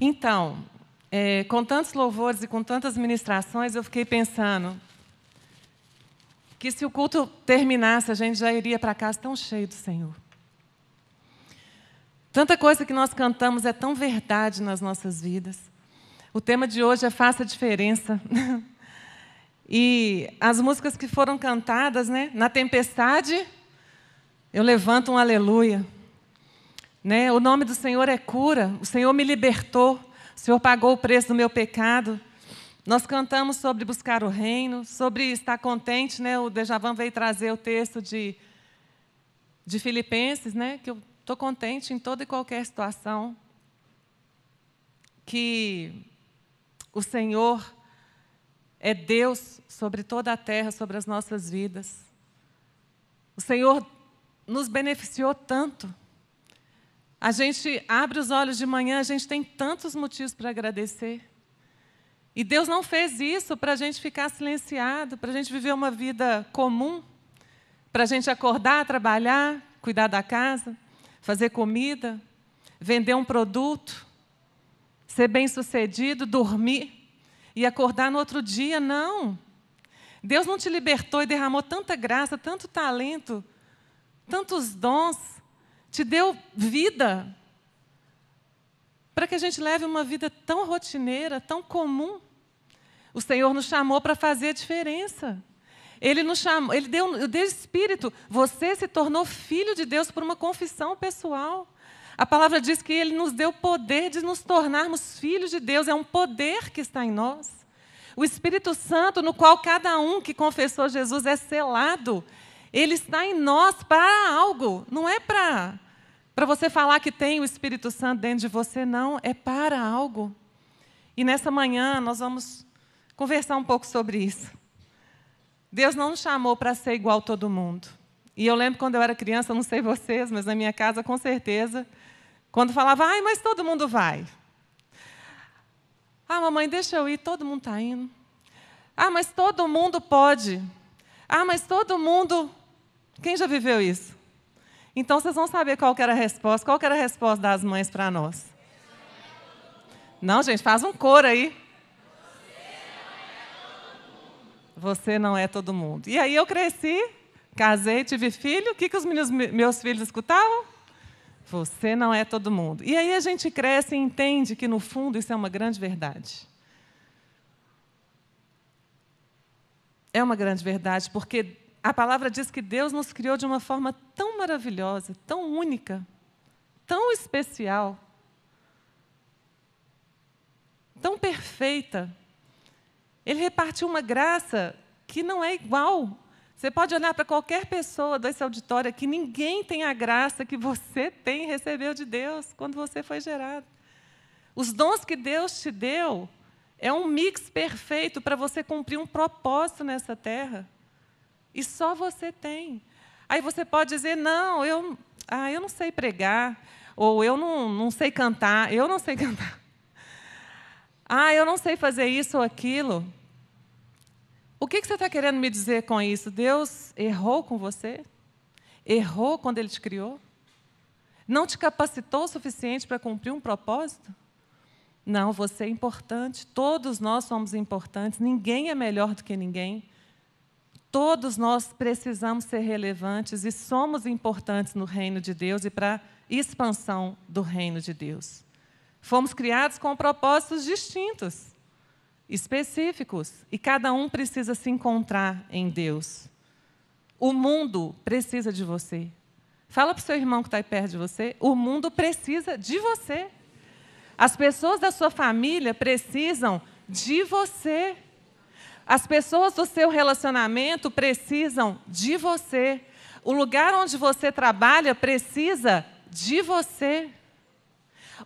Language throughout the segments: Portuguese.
Então, é, com tantos louvores e com tantas ministrações, eu fiquei pensando que se o culto terminasse, a gente já iria para casa tão cheio do Senhor. Tanta coisa que nós cantamos é tão verdade nas nossas vidas. O tema de hoje é Faça a Diferença. E as músicas que foram cantadas, né? Na tempestade, eu levanto um aleluia. Né? O nome do Senhor é cura, o Senhor me libertou, o Senhor pagou o preço do meu pecado. Nós cantamos sobre buscar o reino, sobre estar contente, né? O Dejavan veio trazer o texto de, de Filipenses, né? Que eu estou contente em toda e qualquer situação. Que o Senhor é Deus sobre toda a terra, sobre as nossas vidas. O Senhor nos beneficiou tanto a gente abre os olhos de manhã, a gente tem tantos motivos para agradecer. E Deus não fez isso para a gente ficar silenciado, para a gente viver uma vida comum, para a gente acordar, trabalhar, cuidar da casa, fazer comida, vender um produto, ser bem-sucedido, dormir e acordar no outro dia. Não. Deus não te libertou e derramou tanta graça, tanto talento, tantos dons te deu vida, para que a gente leve uma vida tão rotineira, tão comum. O Senhor nos chamou para fazer a diferença. Ele nos chamou, ele deu, deu espírito. Você se tornou filho de Deus por uma confissão pessoal. A palavra diz que ele nos deu poder de nos tornarmos filhos de Deus, é um poder que está em nós. O Espírito Santo, no qual cada um que confessou Jesus é selado, ele está em nós para algo, não é para para você falar que tem o Espírito Santo dentro de você, não, é para algo. E nessa manhã nós vamos conversar um pouco sobre isso. Deus não nos chamou para ser igual a todo mundo. E eu lembro quando eu era criança, não sei vocês, mas na minha casa, com certeza, quando falava, ai, mas todo mundo vai. Ah, mamãe, deixa eu ir, todo mundo está indo. Ah, mas todo mundo pode. Ah, mas todo mundo. Quem já viveu isso? Então vocês vão saber qual era a resposta. Qual era a resposta das mães para nós? Não, gente, faz um coro aí. Você não é todo mundo. E aí eu cresci, casei, tive filho. O que, que os meus, meus filhos escutavam? Você não é todo mundo. E aí a gente cresce e entende que, no fundo, isso é uma grande verdade. É uma grande verdade, porque a palavra diz que Deus nos criou de uma forma tão maravilhosa, tão única, tão especial, tão perfeita. Ele repartiu uma graça que não é igual. Você pode olhar para qualquer pessoa desse auditório que ninguém tem a graça que você tem recebido recebeu de Deus quando você foi gerado. Os dons que Deus te deu é um mix perfeito para você cumprir um propósito nessa terra. E só você tem. Aí você pode dizer: não, eu, ah, eu não sei pregar, ou eu não, não sei cantar, eu não sei cantar. Ah, eu não sei fazer isso ou aquilo. O que, que você está querendo me dizer com isso? Deus errou com você? Errou quando Ele te criou? Não te capacitou o suficiente para cumprir um propósito? Não, você é importante, todos nós somos importantes, ninguém é melhor do que ninguém. Todos nós precisamos ser relevantes e somos importantes no reino de Deus e para a expansão do reino de Deus. Fomos criados com propósitos distintos, específicos, e cada um precisa se encontrar em Deus. O mundo precisa de você. Fala para o seu irmão que está aí perto de você: o mundo precisa de você. As pessoas da sua família precisam de você. As pessoas do seu relacionamento precisam de você. O lugar onde você trabalha precisa de você.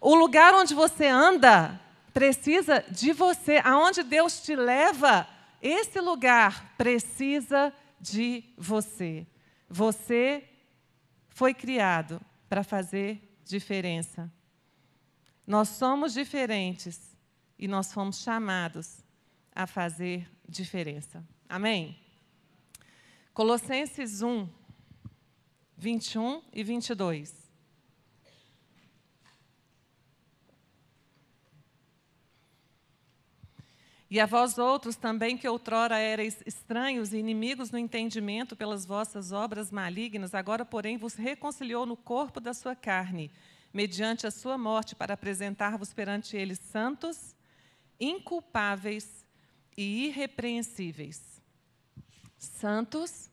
O lugar onde você anda precisa de você. Aonde Deus te leva, esse lugar precisa de você. Você foi criado para fazer diferença. Nós somos diferentes e nós fomos chamados a fazer diferença. Amém? Colossenses 1, 21 e 22. E a vós outros também, que outrora erais estranhos e inimigos no entendimento pelas vossas obras malignas, agora, porém, vos reconciliou no corpo da sua carne, mediante a sua morte, para apresentar-vos perante eles santos, inculpáveis e irrepreensíveis. Santos,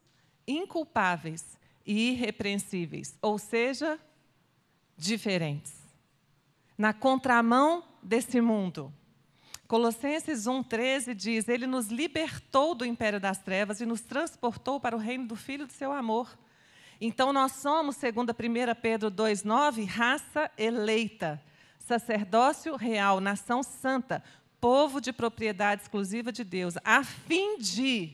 inculpáveis e irrepreensíveis, ou seja, diferentes. Na contramão desse mundo. Colossenses 1,13 diz: Ele nos libertou do império das trevas e nos transportou para o reino do Filho do seu amor. Então nós somos, segundo 1 Pedro 2,9, raça eleita, sacerdócio real, nação santa, povo de propriedade exclusiva de Deus, a fim de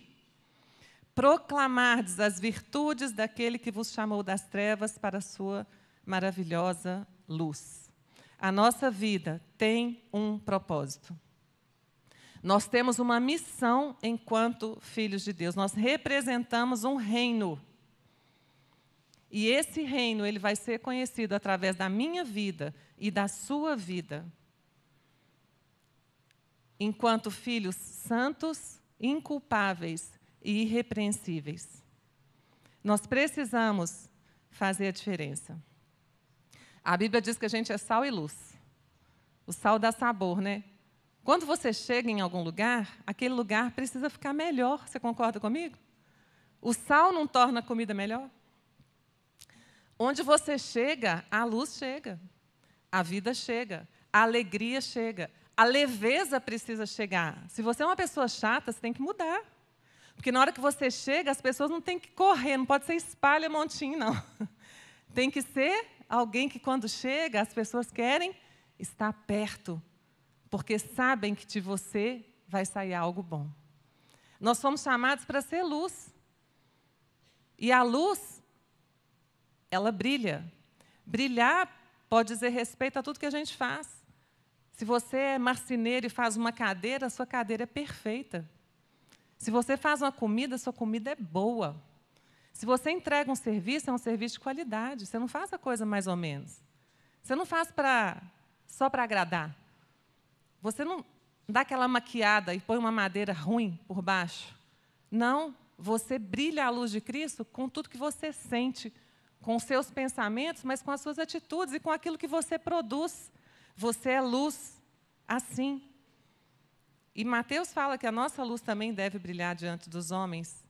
proclamardes as virtudes daquele que vos chamou das trevas para a sua maravilhosa luz. A nossa vida tem um propósito. Nós temos uma missão enquanto filhos de Deus. Nós representamos um reino. E esse reino ele vai ser conhecido através da minha vida e da sua vida enquanto filhos santos, inculpáveis e irrepreensíveis. Nós precisamos fazer a diferença. A Bíblia diz que a gente é sal e luz. O sal dá sabor, né? Quando você chega em algum lugar, aquele lugar precisa ficar melhor. Você concorda comigo? O sal não torna a comida melhor? Onde você chega, a luz chega, a vida chega, a alegria chega, a leveza precisa chegar. Se você é uma pessoa chata, você tem que mudar. Porque na hora que você chega, as pessoas não têm que correr, não pode ser espalha montinho, não. Tem que ser alguém que quando chega, as pessoas querem estar perto, porque sabem que de você vai sair algo bom. Nós fomos chamados para ser luz. E a luz, ela brilha. Brilhar pode dizer respeito a tudo que a gente faz. Se você é marceneiro e faz uma cadeira, a sua cadeira é perfeita. Se você faz uma comida, a sua comida é boa. Se você entrega um serviço, é um serviço de qualidade. Você não faz a coisa mais ou menos. Você não faz pra, só para agradar. Você não dá aquela maquiada e põe uma madeira ruim por baixo. Não, você brilha a luz de Cristo com tudo que você sente, com os seus pensamentos, mas com as suas atitudes e com aquilo que você produz. Você é luz assim. E Mateus fala que a nossa luz também deve brilhar diante dos homens,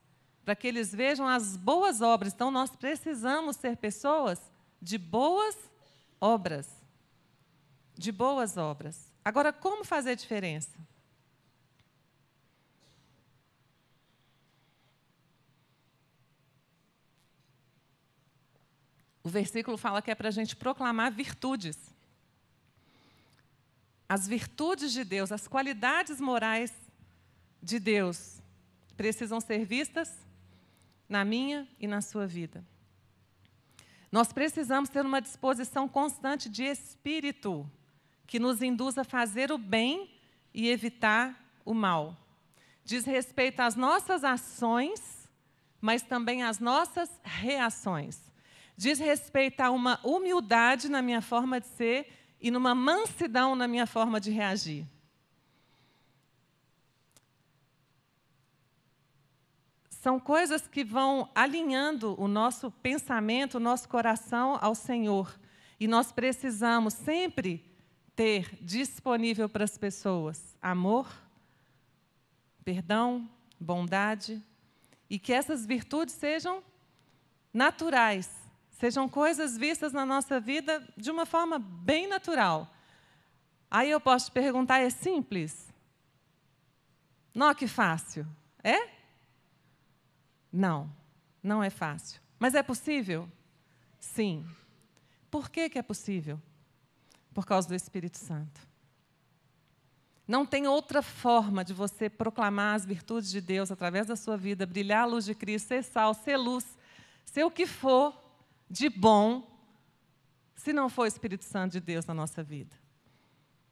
para que eles vejam as boas obras. Então, nós precisamos ser pessoas de boas obras. De boas obras. Agora, como fazer diferença? O versículo fala que é para a gente proclamar virtudes as virtudes de Deus, as qualidades morais de Deus precisam ser vistas na minha e na sua vida. Nós precisamos ter uma disposição constante de espírito que nos induza a fazer o bem e evitar o mal. Diz respeito às nossas ações, mas também às nossas reações. Diz respeito a uma humildade na minha forma de ser e numa mansidão na minha forma de reagir. São coisas que vão alinhando o nosso pensamento, o nosso coração ao Senhor. E nós precisamos sempre ter disponível para as pessoas amor, perdão, bondade, e que essas virtudes sejam naturais sejam coisas vistas na nossa vida de uma forma bem natural. Aí eu posso te perguntar: é simples? Não, que fácil. É? Não, não é fácil. Mas é possível? Sim. Por que, que é possível? Por causa do Espírito Santo. Não tem outra forma de você proclamar as virtudes de Deus através da sua vida, brilhar a luz de Cristo, ser sal, ser luz, ser o que for, de bom se não for o Espírito Santo de Deus na nossa vida.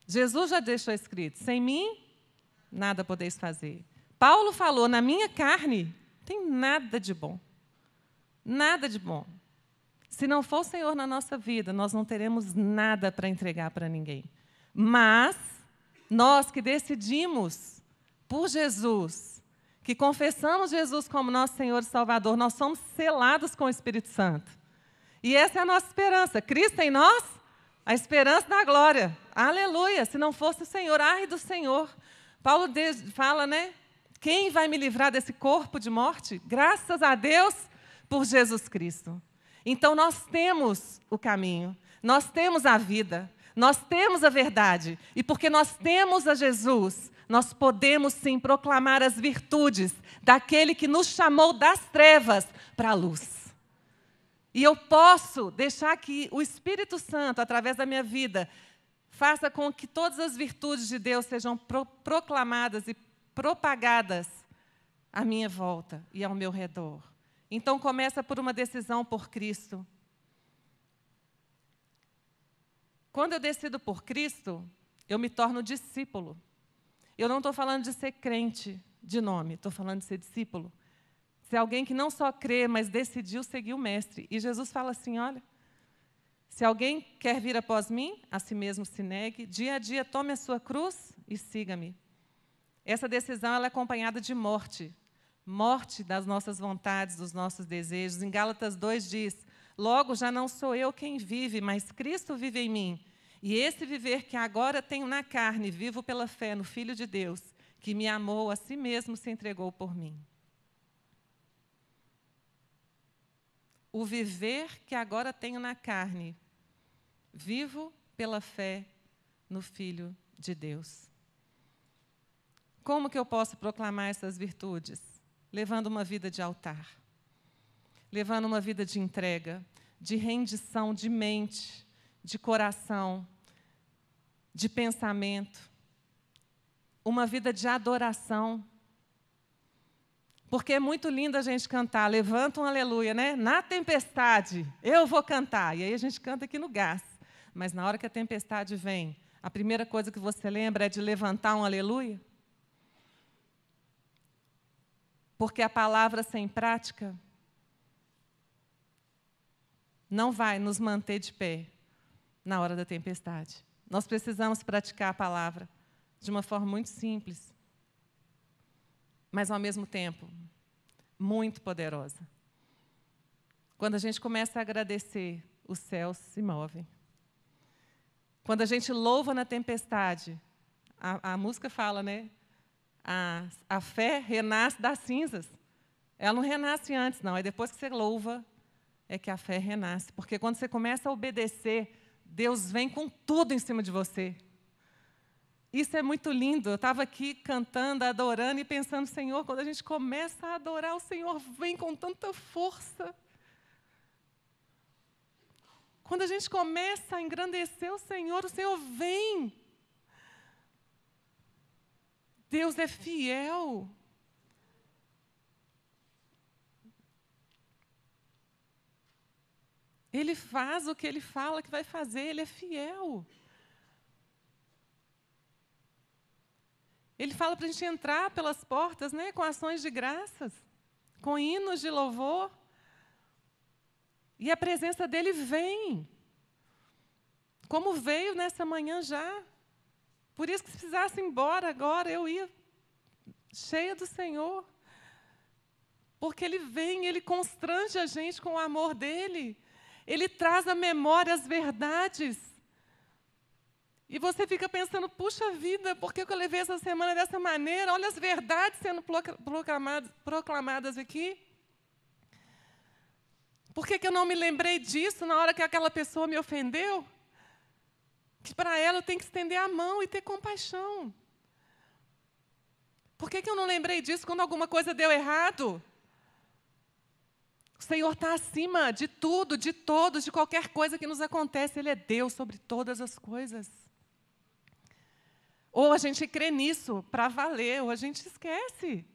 Jesus já deixou escrito: sem mim, nada podeis fazer. Paulo falou: na minha carne, tem nada de bom. Nada de bom. Se não for o Senhor na nossa vida, nós não teremos nada para entregar para ninguém. Mas nós que decidimos por Jesus, que confessamos Jesus como nosso Senhor e Salvador, nós somos selados com o Espírito Santo. E essa é a nossa esperança. Cristo em nós, a esperança da glória. Aleluia! Se não fosse o Senhor, ai do Senhor. Paulo fala, né? Quem vai me livrar desse corpo de morte? Graças a Deus por Jesus Cristo. Então nós temos o caminho, nós temos a vida, nós temos a verdade. E porque nós temos a Jesus, nós podemos sim proclamar as virtudes daquele que nos chamou das trevas para a luz. E eu posso deixar que o Espírito Santo, através da minha vida, faça com que todas as virtudes de Deus sejam pro proclamadas e propagadas à minha volta e ao meu redor. Então começa por uma decisão por Cristo. Quando eu decido por Cristo, eu me torno discípulo. Eu não estou falando de ser crente de nome, estou falando de ser discípulo. Se é alguém que não só crê, mas decidiu seguir o Mestre. E Jesus fala assim: olha, se alguém quer vir após mim, a si mesmo se negue, dia a dia tome a sua cruz e siga-me. Essa decisão ela é acompanhada de morte, morte das nossas vontades, dos nossos desejos. Em Gálatas 2 diz: Logo já não sou eu quem vive, mas Cristo vive em mim. E esse viver que agora tenho na carne, vivo pela fé no Filho de Deus, que me amou a si mesmo, se entregou por mim. o viver que agora tenho na carne, vivo pela fé no Filho de Deus. Como que eu posso proclamar essas virtudes? Levando uma vida de altar, levando uma vida de entrega, de rendição de mente, de coração, de pensamento, uma vida de adoração, porque é muito lindo a gente cantar, levanta um aleluia, né? Na tempestade, eu vou cantar. E aí a gente canta aqui no gás. Mas na hora que a tempestade vem, a primeira coisa que você lembra é de levantar um aleluia? Porque a palavra sem prática não vai nos manter de pé na hora da tempestade. Nós precisamos praticar a palavra de uma forma muito simples mas ao mesmo tempo muito poderosa. Quando a gente começa a agradecer, os céus se movem. Quando a gente louva na tempestade, a, a música fala, né? A, a fé renasce das cinzas. Ela não renasce antes, não. É depois que você louva, é que a fé renasce. Porque quando você começa a obedecer, Deus vem com tudo em cima de você. Isso é muito lindo. Eu estava aqui cantando, adorando e pensando, Senhor, quando a gente começa a adorar, o Senhor vem com tanta força. Quando a gente começa a engrandecer o Senhor, o Senhor vem. Deus é fiel. Ele faz o que ele fala que vai fazer, ele é fiel. Ele fala para a gente entrar pelas portas né, com ações de graças, com hinos de louvor. E a presença dele vem, como veio nessa manhã já. Por isso que se precisasse ir embora agora, eu ia cheia do Senhor. Porque ele vem, ele constrange a gente com o amor dele. Ele traz à memória as verdades e você fica pensando, puxa vida, por que eu levei essa semana dessa maneira? Olha as verdades sendo proclamadas, aqui. Por que, que eu não me lembrei disso na hora que aquela pessoa me ofendeu? Que para ela eu tenho que estender a mão e ter compaixão. Por que, que eu não lembrei disso quando alguma coisa deu errado? O Senhor está acima de tudo, de todos, de qualquer coisa que nos acontece. Ele é Deus sobre todas as coisas. Ou a gente crê nisso para valer, ou a gente esquece.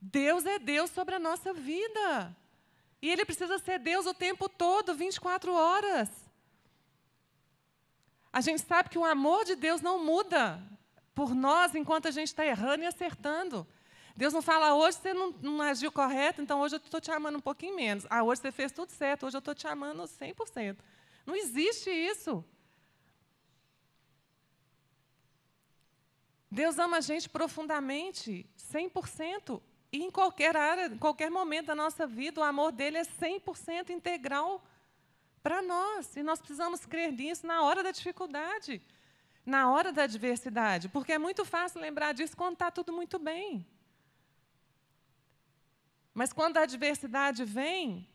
Deus é Deus sobre a nossa vida. E Ele precisa ser Deus o tempo todo, 24 horas. A gente sabe que o amor de Deus não muda por nós enquanto a gente está errando e acertando. Deus não fala, hoje você não, não agiu correto, então hoje eu estou te amando um pouquinho menos. Ah, hoje você fez tudo certo, hoje eu estou te amando 100%. Não existe isso. Deus ama a gente profundamente, 100%, e em qualquer área, em qualquer momento da nossa vida, o amor dele é 100% integral para nós, e nós precisamos crer nisso na hora da dificuldade, na hora da adversidade, porque é muito fácil lembrar disso quando está tudo muito bem. Mas quando a adversidade vem,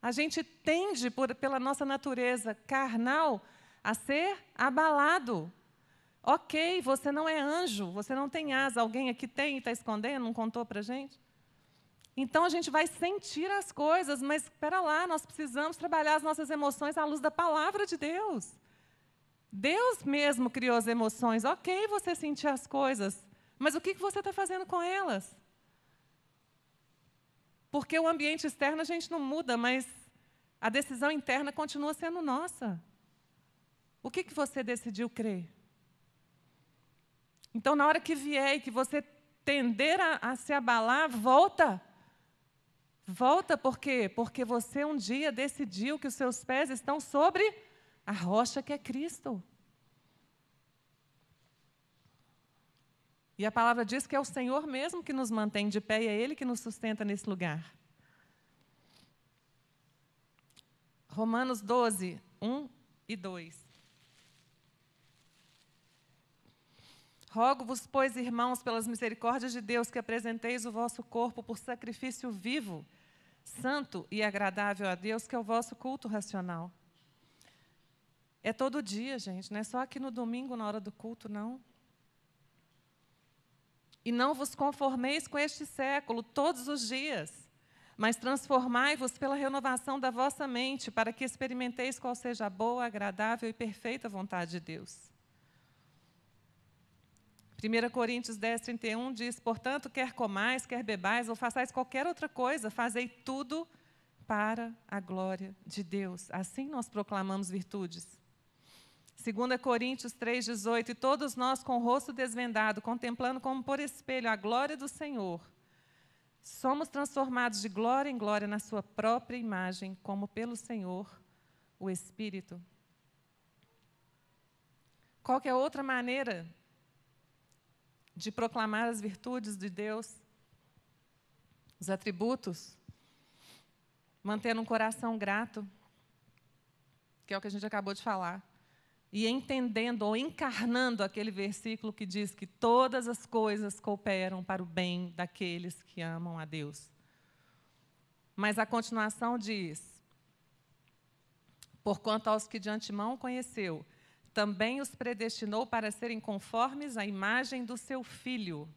a gente tende, por, pela nossa natureza carnal, a ser abalado, Ok, você não é anjo, você não tem asa. Alguém aqui tem e está escondendo, não contou para a gente? Então a gente vai sentir as coisas, mas espera lá, nós precisamos trabalhar as nossas emoções à luz da palavra de Deus. Deus mesmo criou as emoções. Ok, você sentir as coisas, mas o que você está fazendo com elas? Porque o ambiente externo a gente não muda, mas a decisão interna continua sendo nossa. O que você decidiu crer? Então, na hora que vier e que você tender a, a se abalar, volta. Volta por quê? Porque você um dia decidiu que os seus pés estão sobre a rocha que é Cristo. E a palavra diz que é o Senhor mesmo que nos mantém de pé e é Ele que nos sustenta nesse lugar. Romanos 12, 1 e 2. Rogo-vos, pois, irmãos, pelas misericórdias de Deus, que apresenteis o vosso corpo por sacrifício vivo, santo e agradável a Deus, que é o vosso culto racional. É todo dia, gente, não é só aqui no domingo, na hora do culto, não. E não vos conformeis com este século, todos os dias, mas transformai-vos pela renovação da vossa mente, para que experimenteis qual seja a boa, agradável e perfeita vontade de Deus. 1 Coríntios 10, 31 diz: Portanto, quer comais, quer bebais, ou façais qualquer outra coisa, fazei tudo para a glória de Deus. Assim nós proclamamos virtudes. 2 Coríntios 3,18: E todos nós, com o rosto desvendado, contemplando como por espelho a glória do Senhor, somos transformados de glória em glória na Sua própria imagem, como pelo Senhor, o Espírito. Qualquer é outra maneira de proclamar as virtudes de Deus, os atributos, mantendo um coração grato, que é o que a gente acabou de falar, e entendendo ou encarnando aquele versículo que diz que todas as coisas cooperam para o bem daqueles que amam a Deus. Mas a continuação diz: Porquanto aos que de antemão conheceu, também os predestinou para serem conformes à imagem do seu filho,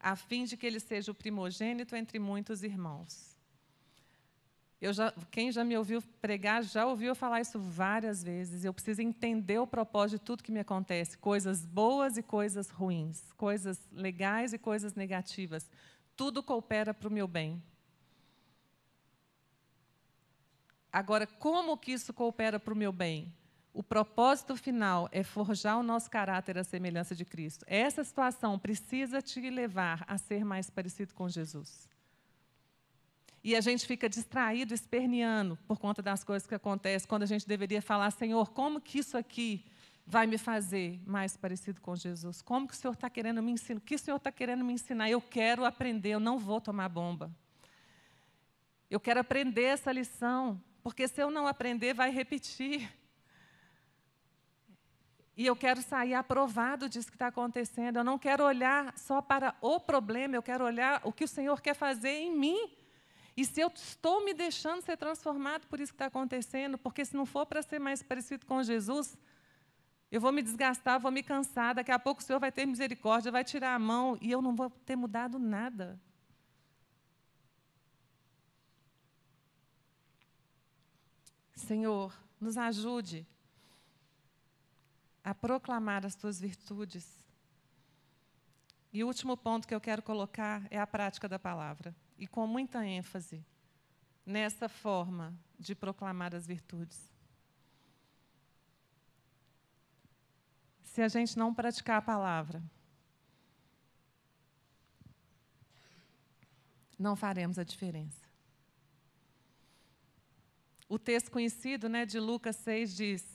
a fim de que ele seja o primogênito entre muitos irmãos. Já, quem já me ouviu pregar já ouviu falar isso várias vezes. Eu preciso entender o propósito de tudo que me acontece, coisas boas e coisas ruins, coisas legais e coisas negativas. Tudo coopera para o meu bem. Agora, como que isso coopera para o meu bem? O propósito final é forjar o nosso caráter à semelhança de Cristo. Essa situação precisa te levar a ser mais parecido com Jesus. E a gente fica distraído, esperneando por conta das coisas que acontecem, quando a gente deveria falar: Senhor, como que isso aqui vai me fazer mais parecido com Jesus? Como que o Senhor está querendo me ensinar? O que o Senhor está querendo me ensinar? Eu quero aprender, eu não vou tomar bomba. Eu quero aprender essa lição, porque se eu não aprender, vai repetir. E eu quero sair aprovado disso que está acontecendo. Eu não quero olhar só para o problema, eu quero olhar o que o Senhor quer fazer em mim. E se eu estou me deixando ser transformado por isso que está acontecendo, porque se não for para ser mais parecido com Jesus, eu vou me desgastar, vou me cansar. Daqui a pouco o Senhor vai ter misericórdia, vai tirar a mão e eu não vou ter mudado nada. Senhor, nos ajude a proclamar as tuas virtudes. E o último ponto que eu quero colocar é a prática da palavra, e com muita ênfase nessa forma de proclamar as virtudes. Se a gente não praticar a palavra, não faremos a diferença. O texto conhecido né, de Lucas 6 diz: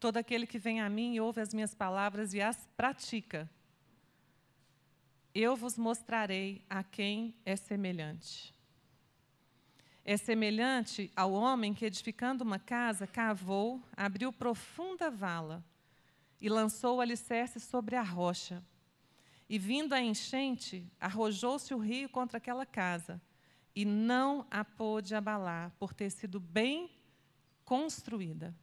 Todo aquele que vem a mim e ouve as minhas palavras e as pratica, eu vos mostrarei a quem é semelhante. É semelhante ao homem que, edificando uma casa, cavou, abriu profunda vala e lançou o alicerce sobre a rocha. E vindo a enchente, arrojou-se o rio contra aquela casa e não a pôde abalar, por ter sido bem construída.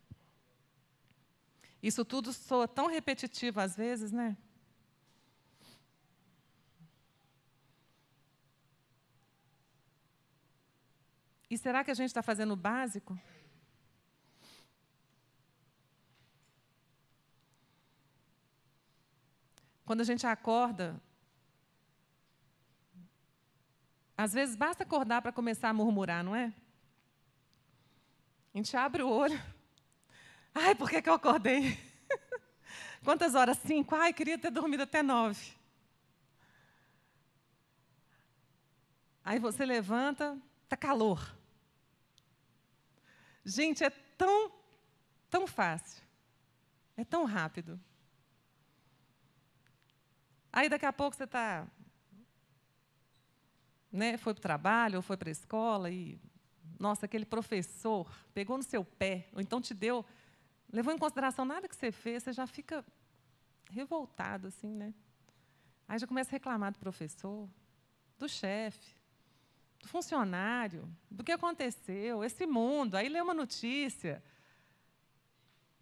Isso tudo soa tão repetitivo às vezes, né? E será que a gente está fazendo o básico? Quando a gente acorda, às vezes basta acordar para começar a murmurar, não é? A gente abre o olho. Ai, por que, que eu acordei? Quantas horas? Cinco. Ai, queria ter dormido até nove. Aí você levanta, tá calor. Gente, é tão, tão fácil. É tão rápido. Aí daqui a pouco você está. Né, foi para o trabalho ou foi para a escola e. Nossa, aquele professor pegou no seu pé, ou então te deu levou em consideração nada que você fez, você já fica revoltado, assim, né? Aí já começa a reclamar do professor, do chefe, do funcionário, do que aconteceu, esse mundo. Aí lê uma notícia.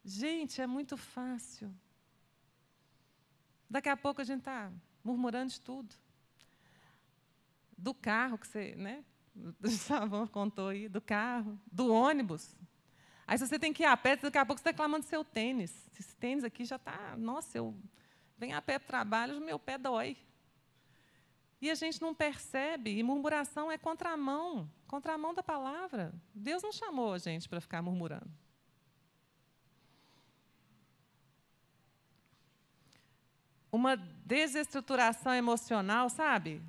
Gente, é muito fácil. Daqui a pouco a gente está murmurando de tudo. Do carro que você, né? O Savão contou aí, do carro, do ônibus. Aí você tem que ir a pé, daqui a pouco você está reclamando do seu tênis. Esse tênis aqui já está, nossa, eu venho a pé para o trabalho, meu pé dói. E a gente não percebe, e murmuração é contra contra a mão, a mão da palavra. Deus não chamou a gente para ficar murmurando. Uma desestruturação emocional, sabe?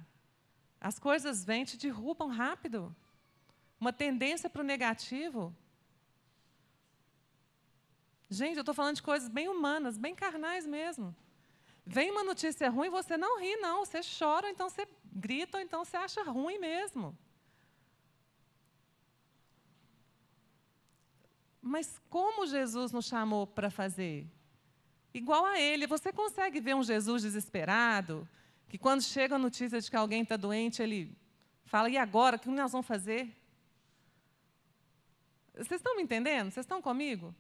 As coisas vêm te derrubam rápido. Uma tendência para o negativo, Gente, eu estou falando de coisas bem humanas, bem carnais mesmo. Vem uma notícia ruim, você não ri, não. Você chora, então você grita, ou então você acha ruim mesmo. Mas como Jesus nos chamou para fazer? Igual a ele. Você consegue ver um Jesus desesperado? Que quando chega a notícia de que alguém está doente, ele fala: e agora? O que nós vamos fazer? Vocês estão me entendendo? Vocês estão comigo?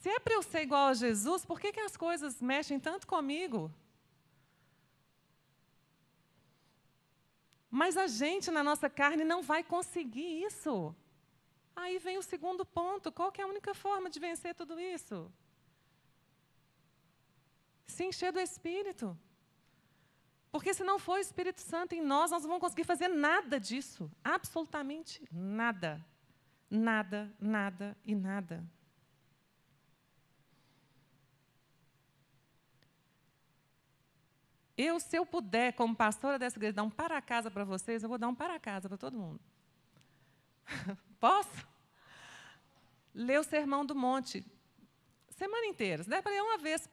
Se é para eu ser igual a Jesus, por que, que as coisas mexem tanto comigo? Mas a gente, na nossa carne, não vai conseguir isso. Aí vem o segundo ponto. Qual é a única forma de vencer tudo isso? Se encher do Espírito. Porque se não for o Espírito Santo em nós, nós não vamos conseguir fazer nada disso. Absolutamente nada. Nada, nada e nada. Eu, se eu puder, como pastora dessa igreja, dar um para casa para vocês, eu vou dar um para casa para todo mundo. Posso? Ler o Sermão do Monte. Semana inteira. Se der para ler uma vez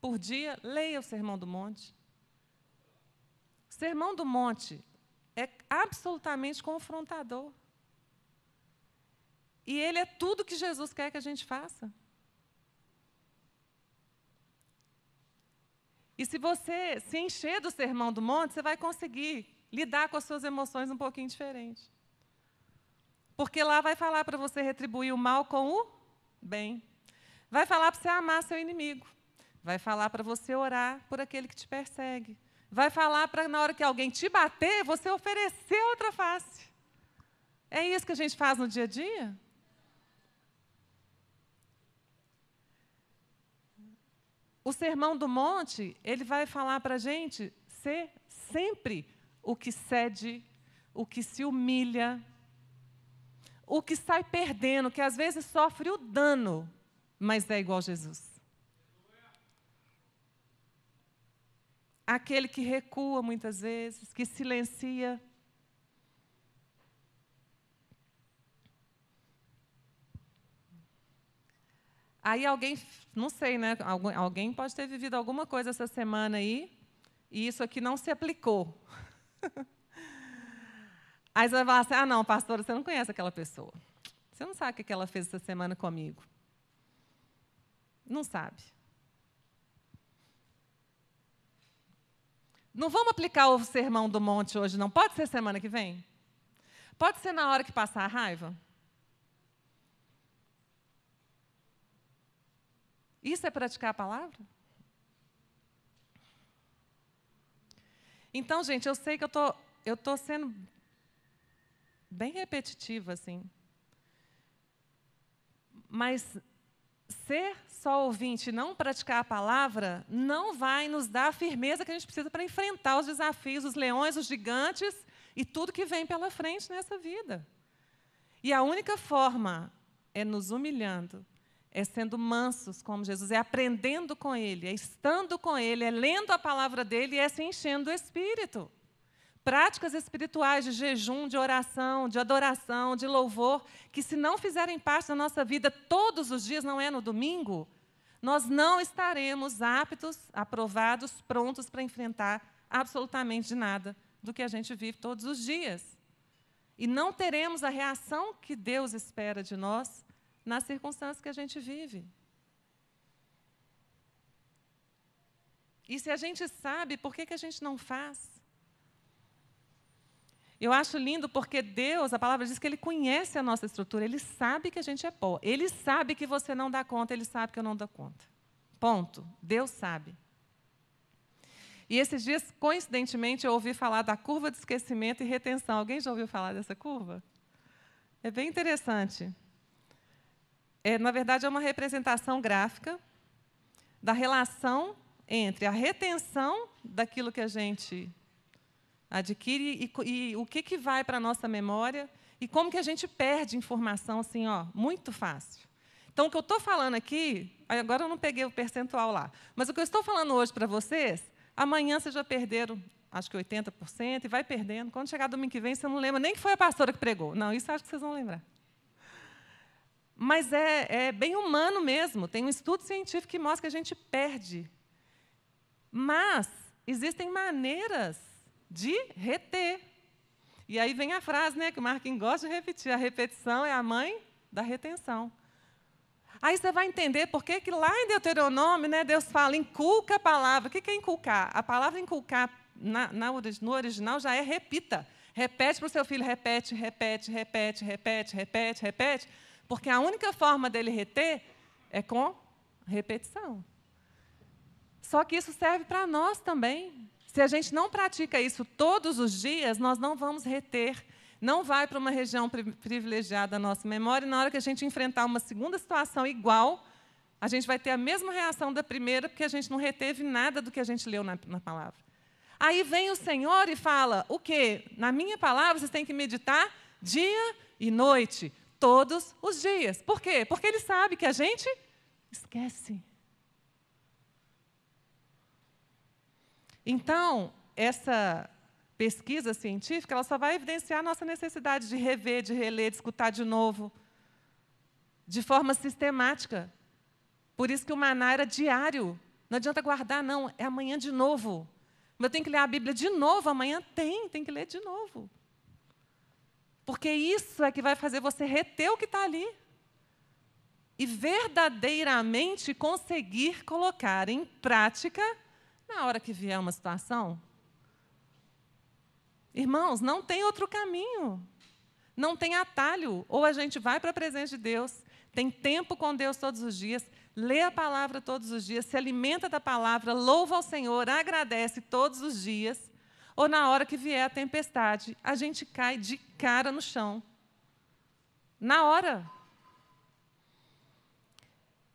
por dia, leia o Sermão do Monte. O Sermão do Monte é absolutamente confrontador. E ele é tudo que Jesus quer que a gente faça. E se você se encher do sermão do monte, você vai conseguir lidar com as suas emoções um pouquinho diferente. Porque lá vai falar para você retribuir o mal com o bem. Vai falar para você amar seu inimigo. Vai falar para você orar por aquele que te persegue. Vai falar para, na hora que alguém te bater, você oferecer outra face. É isso que a gente faz no dia a dia? O Sermão do Monte, ele vai falar para a gente ser sempre o que cede, o que se humilha, o que sai perdendo, que às vezes sofre o dano, mas é igual a Jesus. Aquele que recua muitas vezes, que silencia, Aí alguém, não sei, né? Alguém pode ter vivido alguma coisa essa semana aí e isso aqui não se aplicou. Aí você vai falar assim: ah, não, pastora, você não conhece aquela pessoa. Você não sabe o que ela fez essa semana comigo. Não sabe. Não vamos aplicar o sermão do monte hoje, não. Pode ser semana que vem? Pode ser na hora que passar a raiva? Isso é praticar a palavra? Então, gente, eu sei que eu tô, eu tô sendo bem repetitiva assim. Mas ser só ouvinte e não praticar a palavra não vai nos dar a firmeza que a gente precisa para enfrentar os desafios, os leões, os gigantes e tudo que vem pela frente nessa vida. E a única forma é nos humilhando é sendo mansos como Jesus, é aprendendo com Ele, é estando com Ele, é lendo a palavra dele e é se enchendo o espírito. Práticas espirituais de jejum, de oração, de adoração, de louvor, que se não fizerem parte da nossa vida todos os dias, não é no domingo, nós não estaremos aptos, aprovados, prontos para enfrentar absolutamente nada do que a gente vive todos os dias. E não teremos a reação que Deus espera de nós nas circunstâncias que a gente vive. E se a gente sabe, por que, que a gente não faz? Eu acho lindo porque Deus, a palavra diz que Ele conhece a nossa estrutura, Ele sabe que a gente é pó, Ele sabe que você não dá conta, Ele sabe que eu não dou conta. Ponto. Deus sabe. E esses dias, coincidentemente, eu ouvi falar da curva de esquecimento e retenção. Alguém já ouviu falar dessa curva? É bem interessante é, na verdade, é uma representação gráfica da relação entre a retenção daquilo que a gente adquire e, e o que, que vai para a nossa memória e como que a gente perde informação assim, ó, muito fácil. Então, o que eu estou falando aqui, agora eu não peguei o percentual lá, mas o que eu estou falando hoje para vocês, amanhã vocês já perderam, acho que 80%, e vai perdendo. Quando chegar domingo que vem, você não lembra nem que foi a pastora que pregou. Não, isso acho que vocês vão lembrar. Mas é, é bem humano mesmo. Tem um estudo científico que mostra que a gente perde. Mas existem maneiras de reter. E aí vem a frase né, que o Marquinhos gosta de repetir: a repetição é a mãe da retenção. Aí você vai entender por que, que lá em Deuteronômio né, Deus fala: inculca a palavra. O que é inculcar? A palavra inculcar na, na, no original já é repita. Repete para o seu filho: repete, repete, repete, repete, repete, repete porque a única forma dele reter é com repetição. Só que isso serve para nós também. Se a gente não pratica isso todos os dias, nós não vamos reter, não vai para uma região privilegiada a nossa memória, e na hora que a gente enfrentar uma segunda situação igual, a gente vai ter a mesma reação da primeira, porque a gente não reteve nada do que a gente leu na, na palavra. Aí vem o Senhor e fala: o quê? Na minha palavra, vocês têm que meditar dia e noite todos os dias. Por quê? Porque Ele sabe que a gente esquece. Então, essa pesquisa científica ela só vai evidenciar a nossa necessidade de rever, de reler, de escutar de novo, de forma sistemática. Por isso que o maná era diário. Não adianta guardar, não, é amanhã de novo. Mas eu tenho que ler a Bíblia de novo, amanhã tem, tem que ler de novo. Porque isso é que vai fazer você reter o que está ali e verdadeiramente conseguir colocar em prática na hora que vier uma situação. Irmãos, não tem outro caminho. Não tem atalho. Ou a gente vai para a presença de Deus, tem tempo com Deus todos os dias, lê a palavra todos os dias, se alimenta da palavra, louva ao Senhor, agradece todos os dias, ou na hora que vier a tempestade. A gente cai de cara no chão. Na hora.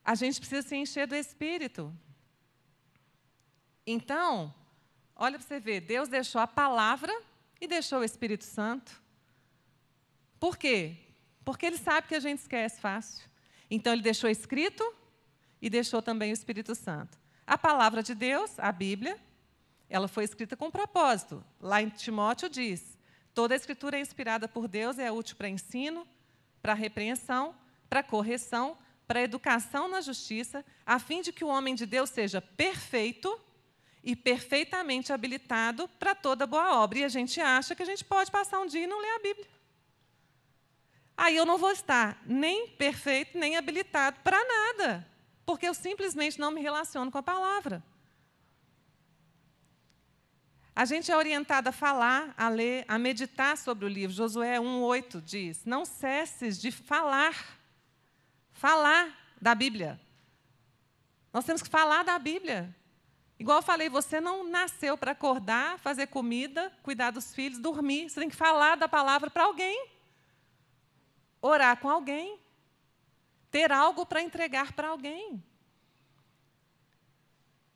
A gente precisa se encher do espírito. Então, olha para você ver: Deus deixou a palavra e deixou o Espírito Santo. Por quê? Porque ele sabe que a gente esquece fácil. Então, ele deixou escrito e deixou também o Espírito Santo. A palavra de Deus, a Bíblia, ela foi escrita com propósito. Lá em Timóteo diz: toda a escritura é inspirada por Deus e é útil para ensino, para repreensão, para correção, para educação na justiça, a fim de que o homem de Deus seja perfeito e perfeitamente habilitado para toda boa obra. E a gente acha que a gente pode passar um dia e não ler a Bíblia. Aí eu não vou estar nem perfeito, nem habilitado para nada, porque eu simplesmente não me relaciono com a palavra. A gente é orientada a falar, a ler, a meditar sobre o livro. Josué 1,8 diz: Não cesses de falar, falar da Bíblia. Nós temos que falar da Bíblia. Igual eu falei, você não nasceu para acordar, fazer comida, cuidar dos filhos, dormir. Você tem que falar da palavra para alguém. Orar com alguém. Ter algo para entregar para alguém.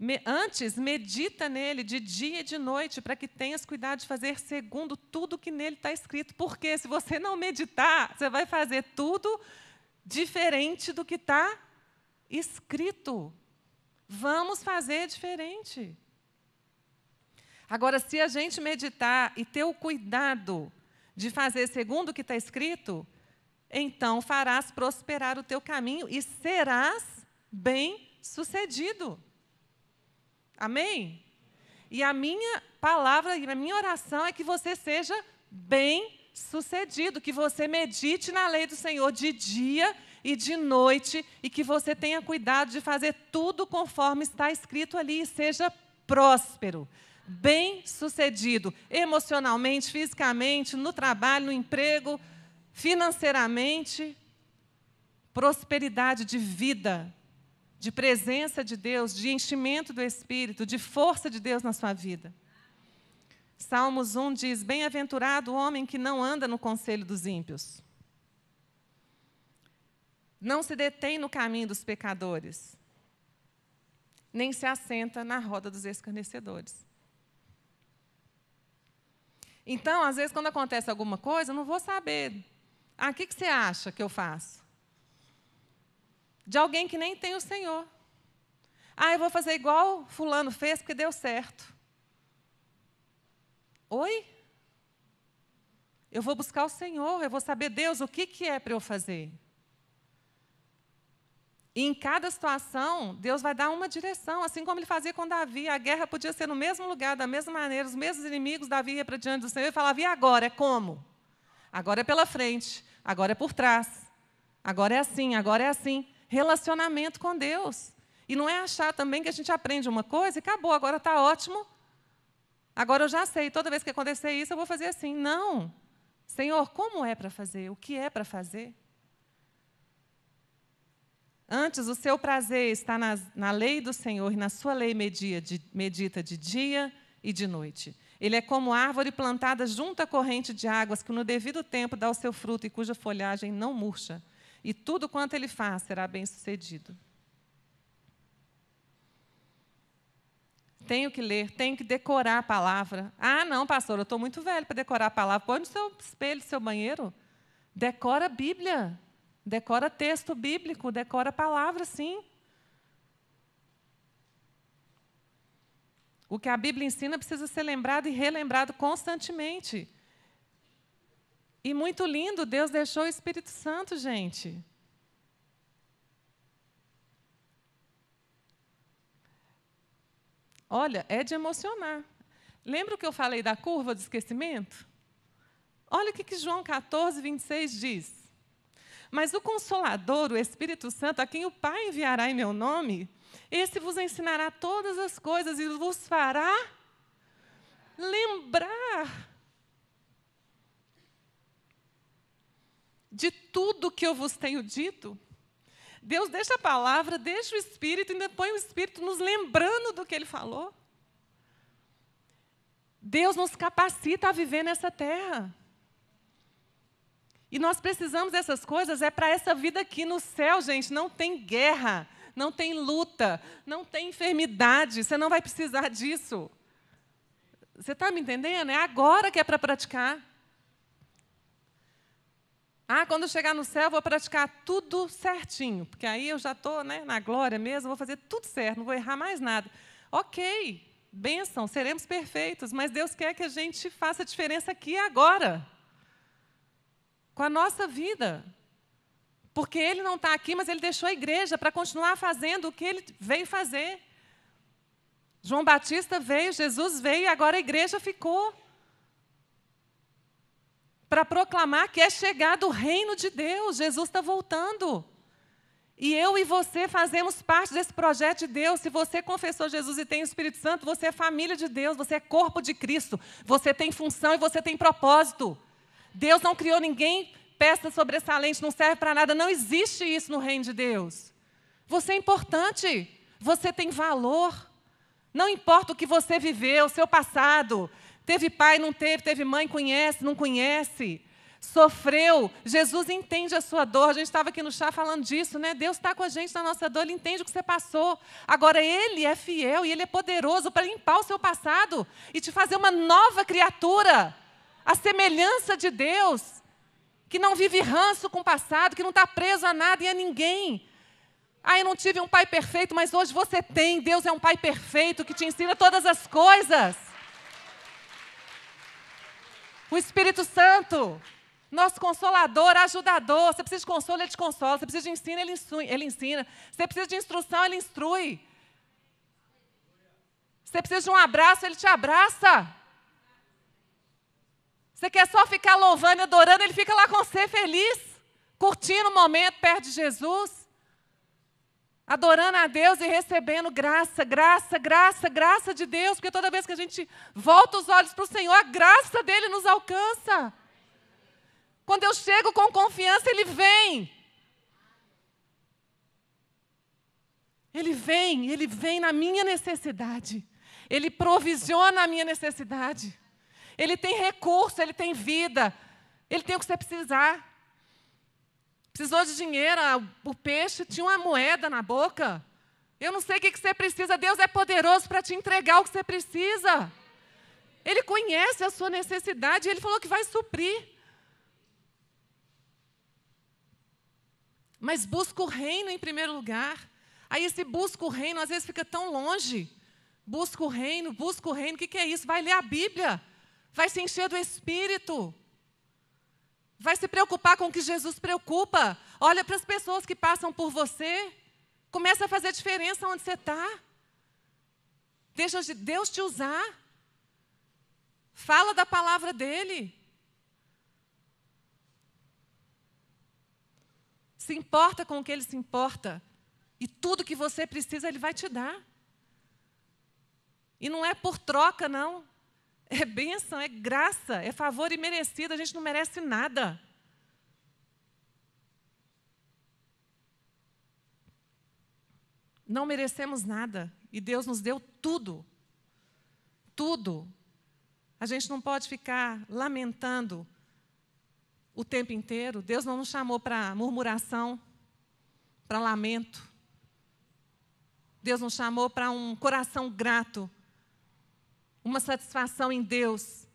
Me, antes, medita nele de dia e de noite, para que tenhas cuidado de fazer segundo tudo que nele está escrito. Porque se você não meditar, você vai fazer tudo diferente do que está escrito. Vamos fazer diferente. Agora, se a gente meditar e ter o cuidado de fazer segundo o que está escrito, então farás prosperar o teu caminho e serás bem sucedido. Amém? E a minha palavra e a minha oração é que você seja bem sucedido, que você medite na lei do Senhor de dia e de noite e que você tenha cuidado de fazer tudo conforme está escrito ali e seja próspero, bem sucedido, emocionalmente, fisicamente, no trabalho, no emprego, financeiramente, prosperidade de vida de presença de Deus, de enchimento do Espírito, de força de Deus na sua vida. Salmos 1 diz: Bem-aventurado o homem que não anda no conselho dos ímpios, não se detém no caminho dos pecadores, nem se assenta na roda dos escarnecedores. Então, às vezes, quando acontece alguma coisa, eu não vou saber. Ah, o que, que você acha que eu faço? de alguém que nem tem o Senhor. Ah, eu vou fazer igual Fulano fez porque deu certo. Oi? Eu vou buscar o Senhor, eu vou saber, Deus, o que, que é para eu fazer. E em cada situação, Deus vai dar uma direção, assim como ele fazia com Davi. A guerra podia ser no mesmo lugar, da mesma maneira, os mesmos inimigos. Davi ia para diante do Senhor e falava: e agora? É como? Agora é pela frente, agora é por trás, agora é assim, agora é assim relacionamento com Deus. E não é achar também que a gente aprende uma coisa e acabou, agora está ótimo. Agora eu já sei, toda vez que acontecer isso, eu vou fazer assim. Não. Senhor, como é para fazer? O que é para fazer? Antes, o seu prazer está na, na lei do Senhor e na sua lei media, de, medita de dia e de noite. Ele é como árvore plantada junto à corrente de águas, que no devido tempo dá o seu fruto e cuja folhagem não murcha e tudo quanto ele faz será bem-sucedido. Tenho que ler, tenho que decorar a palavra. Ah, não, pastor, eu estou muito velho para decorar a palavra. Põe no seu espelho, no seu banheiro. Decora a Bíblia. Decora texto bíblico, decora a palavra, sim. O que a Bíblia ensina precisa ser lembrado e relembrado constantemente. E muito lindo, Deus deixou o Espírito Santo, gente. Olha, é de emocionar. Lembra que eu falei da curva de esquecimento? Olha o que, que João 14, 26 diz. Mas o Consolador, o Espírito Santo, a quem o Pai enviará em meu nome, esse vos ensinará todas as coisas e vos fará lembrar de tudo que eu vos tenho dito? Deus deixa a palavra, deixa o Espírito, ainda põe o Espírito nos lembrando do que ele falou. Deus nos capacita a viver nessa terra. E nós precisamos dessas coisas, é para essa vida aqui no céu, gente. Não tem guerra, não tem luta, não tem enfermidade, você não vai precisar disso. Você está me entendendo? É agora que é para praticar. Ah, quando eu chegar no céu, vou praticar tudo certinho, porque aí eu já estou né, na glória mesmo, vou fazer tudo certo, não vou errar mais nada. Ok, bênção, seremos perfeitos, mas Deus quer que a gente faça a diferença aqui e agora, com a nossa vida. Porque Ele não está aqui, mas Ele deixou a igreja para continuar fazendo o que Ele veio fazer. João Batista veio, Jesus veio e agora a igreja ficou para proclamar que é chegado o reino de Deus, Jesus está voltando. E eu e você fazemos parte desse projeto de Deus. Se você confessou Jesus e tem o Espírito Santo, você é família de Deus, você é corpo de Cristo, você tem função e você tem propósito. Deus não criou ninguém peça sobressalente, não serve para nada, não existe isso no reino de Deus. Você é importante, você tem valor. Não importa o que você viveu, o seu passado, Teve pai, não teve, teve mãe, conhece, não conhece. Sofreu, Jesus entende a sua dor. A gente estava aqui no chá falando disso, né? Deus está com a gente na nossa dor, Ele entende o que você passou. Agora, Ele é fiel e Ele é poderoso para limpar o seu passado e te fazer uma nova criatura, a semelhança de Deus, que não vive ranço com o passado, que não está preso a nada e a ninguém. Ah, eu não tive um pai perfeito, mas hoje você tem. Deus é um pai perfeito que te ensina todas as coisas. O Espírito Santo, nosso consolador, ajudador. Você precisa de consolo, ele te consola. Você precisa de ensino, ele, ele ensina. Você precisa de instrução, ele instrui. Você precisa de um abraço, ele te abraça. Você quer só ficar louvando e adorando, ele fica lá com você feliz, curtindo o momento perto de Jesus adorando a Deus e recebendo graça, graça, graça, graça de Deus, porque toda vez que a gente volta os olhos para o Senhor, a graça dele nos alcança. Quando eu chego com confiança, ele vem. Ele vem, ele vem na minha necessidade. Ele provisiona a minha necessidade. Ele tem recurso, ele tem vida. Ele tem o que você precisar. Precisou de dinheiro, o peixe tinha uma moeda na boca. Eu não sei o que você precisa, Deus é poderoso para te entregar o que você precisa. Ele conhece a sua necessidade, ele falou que vai suprir. Mas busca o reino em primeiro lugar. Aí esse busca o reino, às vezes fica tão longe. Busca o reino, busca o reino, o que, que é isso? Vai ler a Bíblia, vai se encher do Espírito. Vai se preocupar com o que Jesus preocupa. Olha para as pessoas que passam por você. Começa a fazer diferença onde você está. Deixa de Deus te usar. Fala da palavra dele. Se importa com o que ele se importa. E tudo que você precisa, ele vai te dar. E não é por troca, não é bênção, é graça, é favor imerecido, a gente não merece nada. Não merecemos nada e Deus nos deu tudo. Tudo. A gente não pode ficar lamentando o tempo inteiro. Deus não nos chamou para murmuração, para lamento. Deus nos chamou para um coração grato uma satisfação em Deus.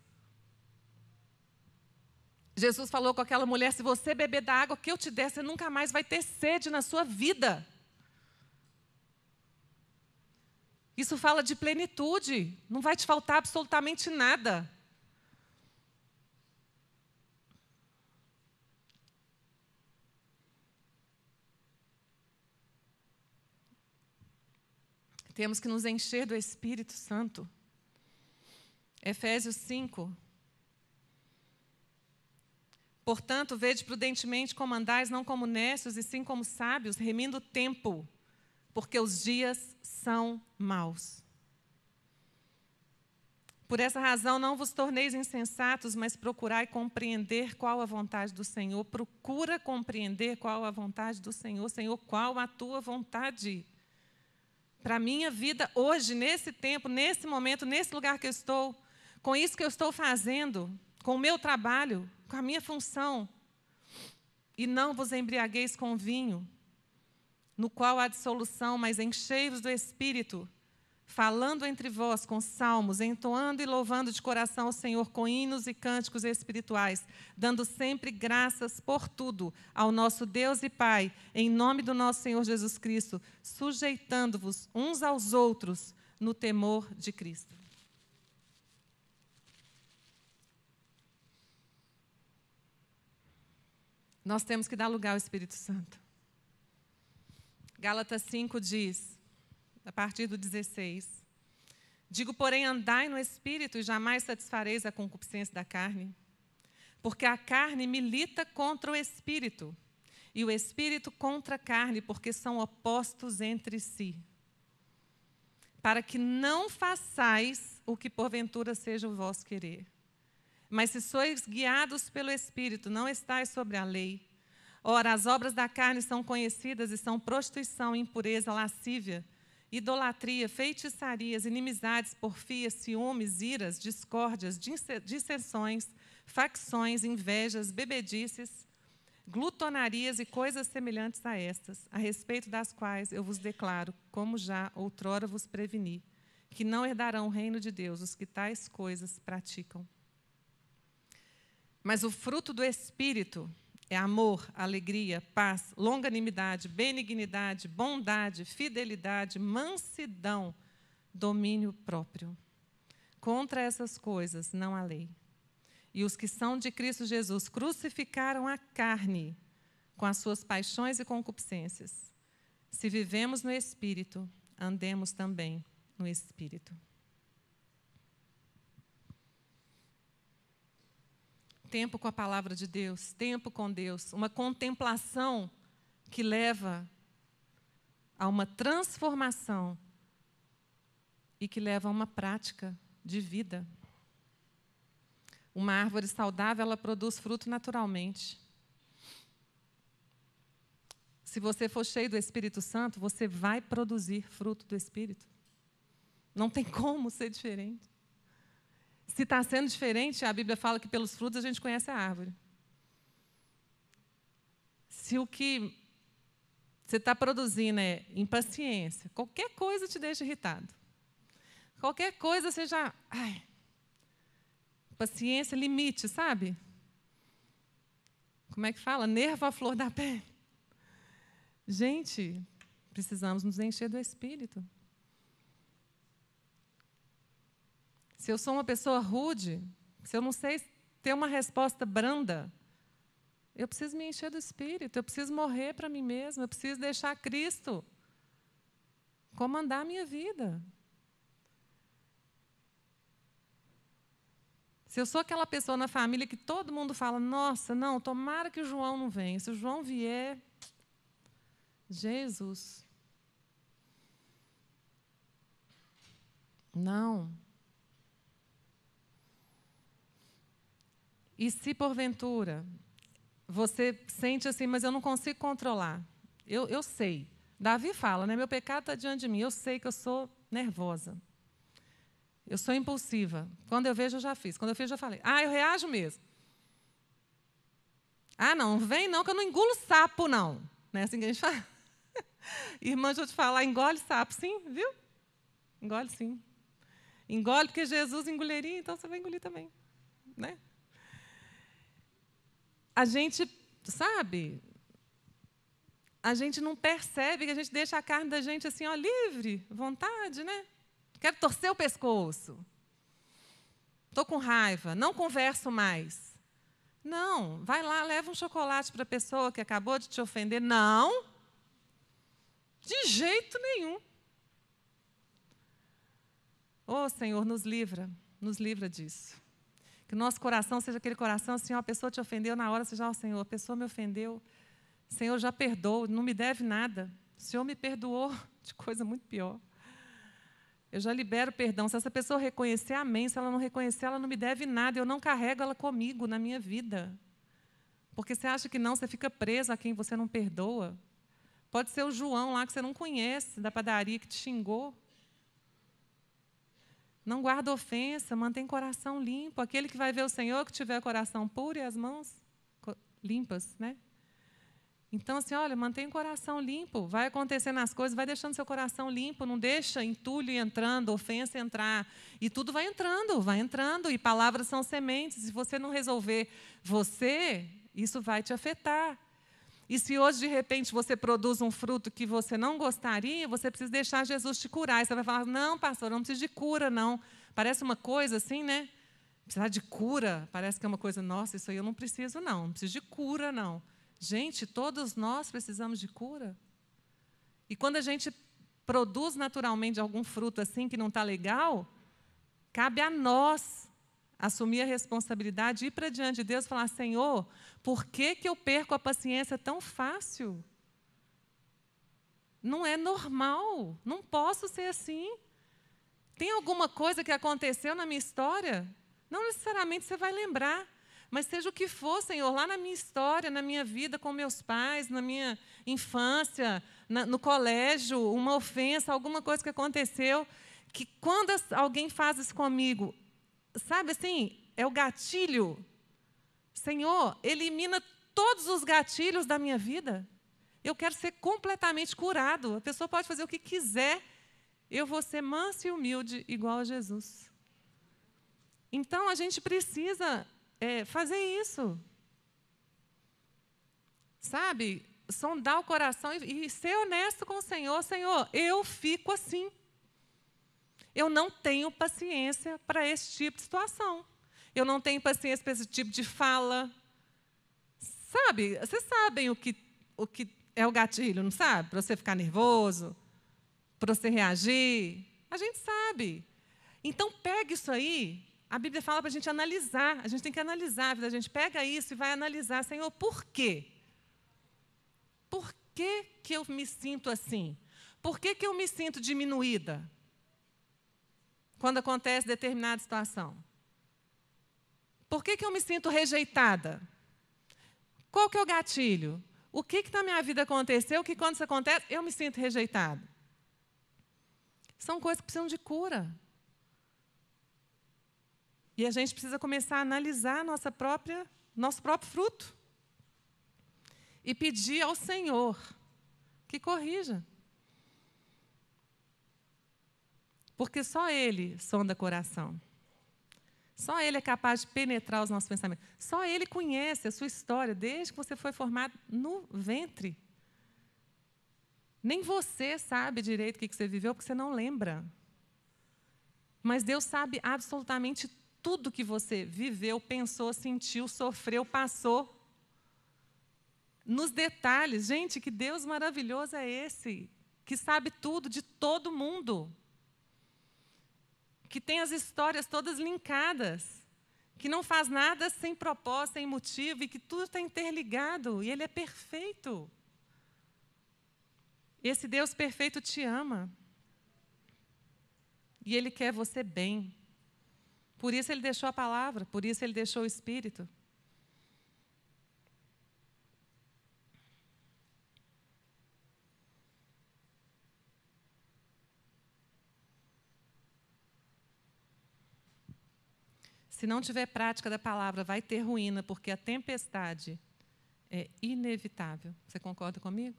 Jesus falou com aquela mulher: se você beber da água que eu te der, você nunca mais vai ter sede na sua vida. Isso fala de plenitude, não vai te faltar absolutamente nada. Temos que nos encher do Espírito Santo. Efésios 5. Portanto, vede prudentemente como andais, não como necios, e sim como sábios, remindo o tempo, porque os dias são maus. Por essa razão, não vos torneis insensatos, mas procurai compreender qual a vontade do Senhor. Procura compreender qual a vontade do Senhor. Senhor, qual a tua vontade? Para a minha vida hoje, nesse tempo, nesse momento, nesse lugar que eu estou, com isso que eu estou fazendo, com o meu trabalho, com a minha função. E não vos embriagueis com vinho, no qual há dissolução, mas enchei-vos do espírito, falando entre vós com salmos, entoando e louvando de coração o Senhor com hinos e cânticos espirituais, dando sempre graças por tudo ao nosso Deus e Pai, em nome do nosso Senhor Jesus Cristo, sujeitando-vos uns aos outros no temor de Cristo. Nós temos que dar lugar ao Espírito Santo. Gálatas 5 diz, a partir do 16: Digo, porém, andai no espírito e jamais satisfareis a concupiscência da carne, porque a carne milita contra o espírito e o espírito contra a carne, porque são opostos entre si, para que não façais o que porventura seja o vosso querer. Mas se sois guiados pelo Espírito, não estáis sobre a lei. Ora, as obras da carne são conhecidas e são prostituição, impureza, lascívia, idolatria, feitiçarias, inimizades, porfias, ciúmes, iras, discórdias, dissensões, facções, invejas, bebedices, glutonarias e coisas semelhantes a estas, a respeito das quais eu vos declaro, como já outrora vos preveni, que não herdarão o reino de Deus os que tais coisas praticam. Mas o fruto do Espírito é amor, alegria, paz, longanimidade, benignidade, bondade, fidelidade, mansidão, domínio próprio. Contra essas coisas não há lei. E os que são de Cristo Jesus crucificaram a carne com as suas paixões e concupiscências. Se vivemos no Espírito, andemos também no Espírito. tempo com a palavra de Deus, tempo com Deus, uma contemplação que leva a uma transformação e que leva a uma prática de vida. Uma árvore saudável, ela produz fruto naturalmente. Se você for cheio do Espírito Santo, você vai produzir fruto do Espírito. Não tem como ser diferente. Se está sendo diferente, a Bíblia fala que pelos frutos a gente conhece a árvore. Se o que você está produzindo é impaciência, qualquer coisa te deixa irritado. Qualquer coisa seja. Ai, paciência, limite, sabe? Como é que fala? Nervo à flor da pele. Gente, precisamos nos encher do espírito. se eu sou uma pessoa rude, se eu não sei ter uma resposta branda, eu preciso me encher do Espírito, eu preciso morrer para mim mesmo, eu preciso deixar Cristo comandar a minha vida. Se eu sou aquela pessoa na família que todo mundo fala, nossa, não, tomara que o João não venha. Se o João vier, Jesus. Não. E se porventura você sente assim, mas eu não consigo controlar, eu, eu sei. Davi fala, né? Meu pecado está diante de mim. Eu sei que eu sou nervosa. Eu sou impulsiva. Quando eu vejo, eu já fiz. Quando eu fiz, eu já falei. Ah, eu reajo mesmo. Ah, não, vem não, que eu não engulo sapo, não. Não é assim que a gente fala? Irmã, deixa eu te falar, engole sapo, sim, viu? Engole sim. Engole porque Jesus engoliria, então você vai engolir também. Né? a gente, sabe? A gente não percebe que a gente deixa a carne da gente assim, ó, livre, vontade, né? Quero torcer o pescoço. Estou com raiva, não converso mais. Não, vai lá, leva um chocolate para a pessoa que acabou de te ofender. Não, de jeito nenhum. Ô oh, Senhor, nos livra, nos livra disso. Que o nosso coração seja aquele coração assim, ó, a pessoa te ofendeu na hora, seja, ó Senhor, a pessoa me ofendeu, Senhor, já perdoou, não me deve nada. O Senhor me perdoou de coisa muito pior. Eu já libero perdão. Se essa pessoa reconhecer, amém. Se ela não reconhecer, ela não me deve nada. Eu não carrego ela comigo na minha vida. Porque você acha que não, você fica preso a quem você não perdoa. Pode ser o João lá que você não conhece, da padaria que te xingou. Não guarda ofensa, mantém coração limpo. Aquele que vai ver o Senhor, que tiver coração puro e as mãos limpas, né? Então, assim, olha, mantém o coração limpo. Vai acontecendo as coisas, vai deixando seu coração limpo. Não deixa entulho entrando, ofensa entrar. E tudo vai entrando, vai entrando. E palavras são sementes. Se você não resolver você, isso vai te afetar. E se hoje, de repente, você produz um fruto que você não gostaria, você precisa deixar Jesus te curar. E você vai falar: não, pastor, não preciso de cura, não. Parece uma coisa assim, né? Precisar de cura, parece que é uma coisa, nossa, isso aí eu não preciso, não. Não preciso de cura, não. Gente, todos nós precisamos de cura. E quando a gente produz naturalmente algum fruto assim que não está legal, cabe a nós assumir a responsabilidade, ir para diante de Deus e falar: Senhor, por que, que eu perco a paciência tão fácil? Não é normal, não posso ser assim. Tem alguma coisa que aconteceu na minha história? Não necessariamente você vai lembrar, mas seja o que for, Senhor, lá na minha história, na minha vida com meus pais, na minha infância, na, no colégio, uma ofensa, alguma coisa que aconteceu, que quando alguém faz isso comigo, sabe assim, é o gatilho. Senhor, elimina todos os gatilhos da minha vida. Eu quero ser completamente curado. A pessoa pode fazer o que quiser. Eu vou ser manso e humilde, igual a Jesus. Então a gente precisa é, fazer isso. Sabe? Sondar o coração e, e ser honesto com o Senhor. Senhor, eu fico assim. Eu não tenho paciência para esse tipo de situação. Eu não tenho paciência para esse tipo de fala. Sabe? Vocês sabem o que, o que é o gatilho, não sabe? Para você ficar nervoso, para você reagir. A gente sabe. Então, pega isso aí. A Bíblia fala para a gente analisar. A gente tem que analisar a vida. A gente pega isso e vai analisar. Senhor, por quê? Por que, que eu me sinto assim? Por que, que eu me sinto diminuída? quando acontece determinada situação? Por que, que eu me sinto rejeitada? Qual que é o gatilho? O que, que na minha vida aconteceu que quando isso acontece eu me sinto rejeitada? São coisas que precisam de cura. E a gente precisa começar a analisar nossa própria, nosso próprio fruto. E pedir ao Senhor que corrija. Porque só Ele sonda coração. Só Ele é capaz de penetrar os nossos pensamentos. Só Ele conhece a sua história desde que você foi formado no ventre. Nem você sabe direito o que você viveu, porque você não lembra. Mas Deus sabe absolutamente tudo que você viveu, pensou, sentiu, sofreu, passou. Nos detalhes, gente, que Deus maravilhoso é esse, que sabe tudo de todo mundo que tem as histórias todas linkadas, que não faz nada sem propósito, sem motivo e que tudo está interligado e ele é perfeito. Esse Deus perfeito te ama. E ele quer você bem. Por isso ele deixou a palavra, por isso ele deixou o espírito. Se não tiver prática da palavra, vai ter ruína, porque a tempestade é inevitável. Você concorda comigo?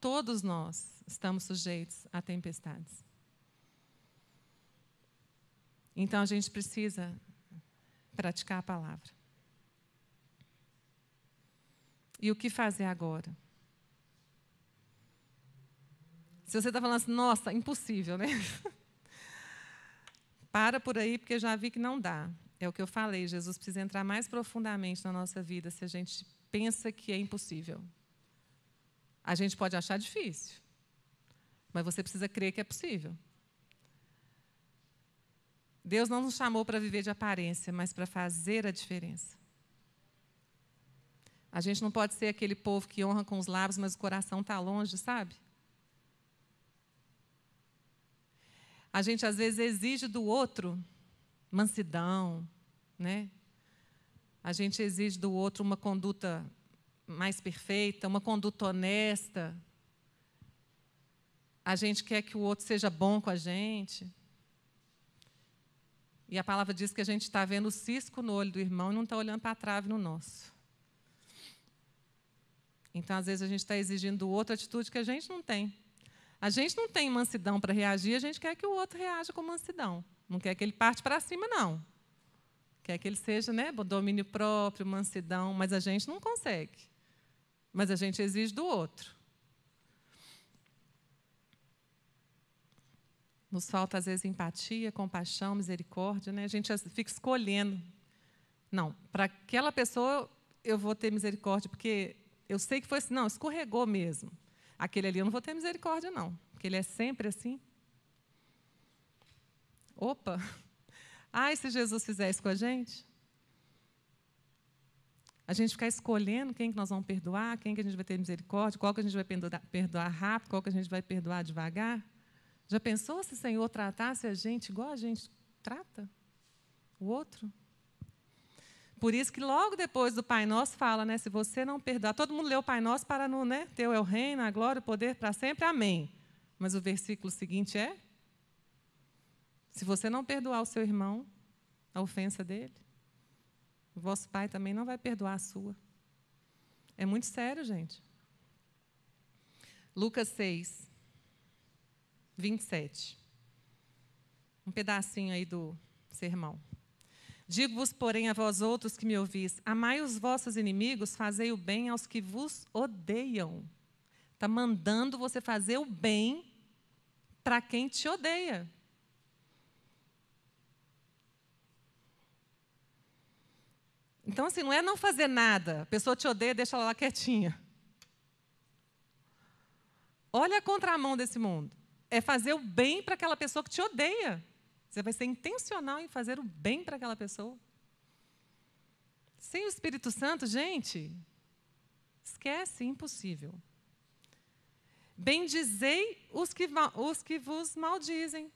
Todos nós estamos sujeitos a tempestades. Então a gente precisa praticar a palavra. E o que fazer agora? Se você está falando assim, nossa, impossível, né? Para por aí, porque já vi que não dá. É o que eu falei, Jesus precisa entrar mais profundamente na nossa vida se a gente pensa que é impossível. A gente pode achar difícil, mas você precisa crer que é possível. Deus não nos chamou para viver de aparência, mas para fazer a diferença. A gente não pode ser aquele povo que honra com os lábios, mas o coração está longe, sabe? a gente às vezes exige do outro mansidão, né? A gente exige do outro uma conduta mais perfeita, uma conduta honesta. A gente quer que o outro seja bom com a gente. E a palavra diz que a gente está vendo o cisco no olho do irmão e não está olhando para a trave no nosso. Então, às vezes, a gente está exigindo do outro atitude que a gente não tem. A gente não tem mansidão para reagir, a gente quer que o outro reaja com mansidão. Não quer que ele parte para cima, não. Quer que ele seja né, domínio próprio, mansidão, mas a gente não consegue. Mas a gente exige do outro. Nos falta, às vezes, empatia, compaixão, misericórdia. Né? A gente fica escolhendo. Não, para aquela pessoa eu vou ter misericórdia, porque eu sei que foi assim. Não, escorregou mesmo. Aquele ali eu não vou ter misericórdia, não, porque ele é sempre assim. Opa! Ai, se Jesus fizer isso com a gente. A gente ficar escolhendo quem que nós vamos perdoar, quem que a gente vai ter misericórdia, qual que a gente vai perdoar rápido, qual que a gente vai perdoar devagar. Já pensou se o Senhor tratasse a gente igual a gente trata o outro? Por isso que logo depois do Pai Nosso fala, né, se você não perdoar, todo mundo leu o Pai Nosso para não, né, teu é o reino, a glória, o poder para sempre, amém. Mas o versículo seguinte é, se você não perdoar o seu irmão, a ofensa dele, o vosso Pai também não vai perdoar a sua. É muito sério, gente. Lucas 6, 27. Um pedacinho aí do sermão. Digo-vos, porém, a vós outros que me ouvis: amai os vossos inimigos, fazei o bem aos que vos odeiam. Está mandando você fazer o bem para quem te odeia. Então, assim, não é não fazer nada. A pessoa te odeia, deixa ela lá quietinha. Olha a contramão desse mundo. É fazer o bem para aquela pessoa que te odeia. Você vai ser intencional em fazer o bem para aquela pessoa. Sem o Espírito Santo, gente, esquece, impossível. Bendizei os que, os que vos maldizem.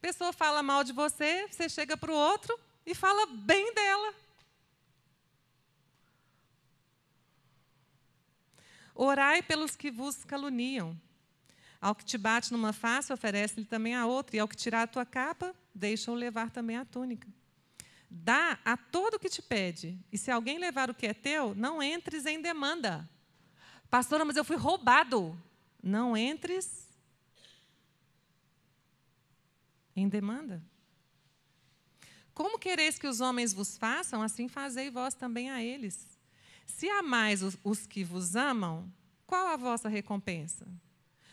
Pessoa fala mal de você, você chega para o outro e fala bem dela. Orai pelos que vos caluniam. Ao que te bate numa face, oferece-lhe também a outra, e ao que tirar a tua capa, deixa-o levar também a túnica. Dá a todo o que te pede, e se alguém levar o que é teu, não entres em demanda. Pastora, mas eu fui roubado. Não entres em demanda. Como quereis que os homens vos façam, assim fazei vós também a eles. Se amais os, os que vos amam, qual a vossa recompensa?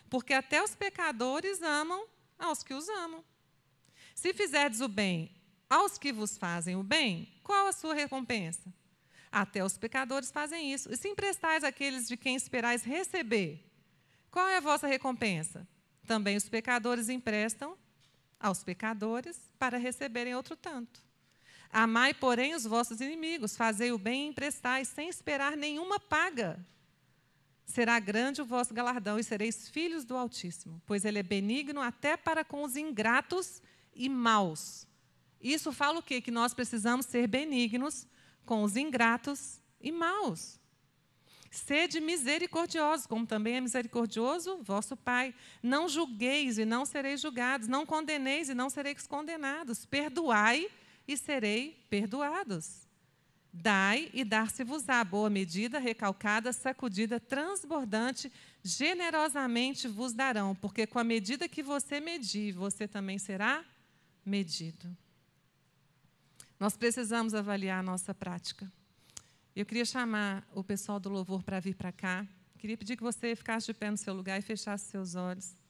porque até os pecadores amam aos que os amam. Se fizerdes o bem aos que vos fazem o bem, qual a sua recompensa? Até os pecadores fazem isso. E se emprestais àqueles de quem esperais receber, qual é a vossa recompensa? Também os pecadores emprestam aos pecadores para receberem outro tanto. Amai, porém, os vossos inimigos, fazei o bem e emprestai, sem esperar nenhuma paga será grande o vosso galardão e sereis filhos do Altíssimo, pois ele é benigno até para com os ingratos e maus. Isso fala o quê? Que nós precisamos ser benignos com os ingratos e maus. Sede misericordiosos, como também é misericordioso vosso Pai. Não julgueis e não sereis julgados, não condeneis e não sereis condenados. Perdoai e serei perdoados. Dai e dar-se-vos-á, boa medida, recalcada, sacudida, transbordante, generosamente vos darão, porque com a medida que você medir, você também será medido. Nós precisamos avaliar a nossa prática. Eu queria chamar o pessoal do louvor para vir para cá. Queria pedir que você ficasse de pé no seu lugar e fechasse seus olhos.